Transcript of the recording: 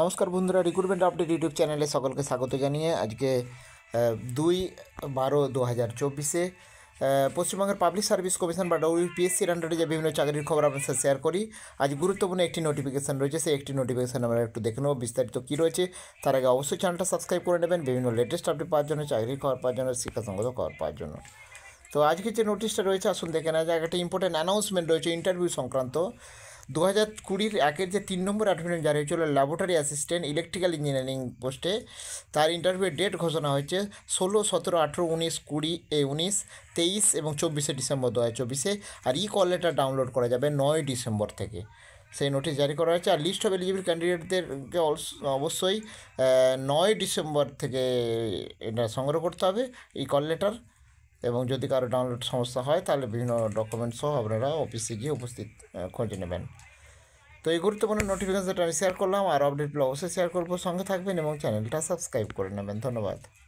নমস্কার বন্ধুরা recruitment update YouTube চ্যানেলে সকলকে স্বাগত জানিয়ে আজকে দুই বারো দু হাজার চব্বিশে পশ্চিমবঙ্গের পাবলিক সার্ভিস কমিশন বা ডব্লিউপিএসসির আন্ডারে যে বিভিন্ন চাকরির খবর আপনার সাথে শেয়ার করি আজ গুরুত্বপূর্ণ একটি নোটিফিকেশান রয়েছে সেই একটি নোটিফিকেশান আমরা একটু দেখে নেবো বিস্তারিত কী রয়েছে তার আগে অবশ্যই চ্যানেলটা সাবস্ক্রাইব করে নেবেন বিভিন্ন লেটেস্ট আপডেট পাওয়ার জন্য চাকরির খবর পাওয়ার জন্য শিক্ষা সংগত খবর পাওয়ার জন্য তো আজকে যে নোটিশটা রয়েছে আসুন দেখে নেওয়া যায় একটা ইম্পর্টেন্ট অ্যানাউন্সমেন্ট রয়েছে ইন্টারভিউ সংক্রান্ত দু হাজার কুড়ির একের যে তিন নম্বর অ্যাডমিশন জারি হয়েছিল ল্যাবরেটারি অ্যাসিস্ট্যান্ট ইলেকট্রিক্যাল ইঞ্জিনিয়ারিং পোস্টে তার ইন্টারভিউ ডেট ঘোষণা হয়েছে ষোলো সতেরো আঠেরো উনিশ কুড়ি এ উনিশ তেইশ এবং চব্বিশে ডিসেম্বর দু হাজার চব্বিশে আর ই কল লেটার ডাউনলোড করা যাবে নয় ডিসেম্বর থেকে সেই নোটিশ জারি করা হয়েছে আর লিস্ট অফ এলিজিবল ক্যান্ডিডেটদেরকে অবশ্যই নয় ডিসেম্বর থেকে এটা সংগ্রহ করতে হবে এই কল লেটার এবং যদি কারো ডাউনলোড সমস্যা হয় তাহলে বিভিন্ন সহ আপনারা অফিসে গিয়ে উপস্থিত খোঁজে নেবেন তো এই গুরুত্বপূর্ণ নোটিফিকেশনটা আমি শেয়ার করলাম আর আপডেটগুলো অবশ্যই শেয়ার করব সঙ্গে থাকবেন এবং চ্যানেলটা সাবস্ক্রাইব করে নেবেন ধন্যবাদ